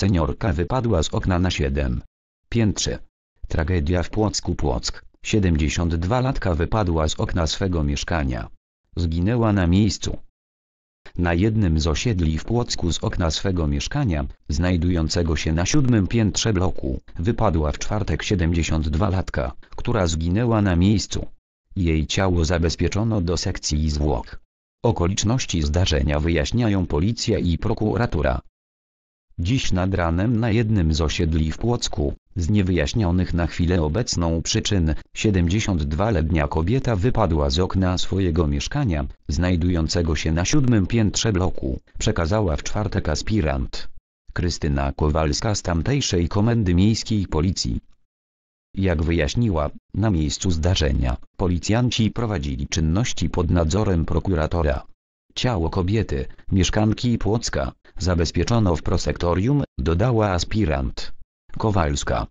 Seniorka wypadła z okna na siedem. Piętrze. Tragedia w Płocku Płock. 72-latka wypadła z okna swego mieszkania. Zginęła na miejscu. Na jednym z osiedli w Płocku z okna swego mieszkania, znajdującego się na siódmym piętrze bloku, wypadła w czwartek 72-latka, która zginęła na miejscu. Jej ciało zabezpieczono do sekcji zwłok. Okoliczności zdarzenia wyjaśniają policja i prokuratura. Dziś nad ranem na jednym z osiedli w Płocku, z niewyjaśnionych na chwilę obecną przyczyn, 72-letnia kobieta wypadła z okna swojego mieszkania, znajdującego się na siódmym piętrze bloku, przekazała w czwartek aspirant. Krystyna Kowalska z tamtejszej Komendy Miejskiej Policji. Jak wyjaśniła, na miejscu zdarzenia policjanci prowadzili czynności pod nadzorem prokuratora. Ciało kobiety, mieszkanki Płocka, zabezpieczono w prosektorium, dodała aspirant. Kowalska.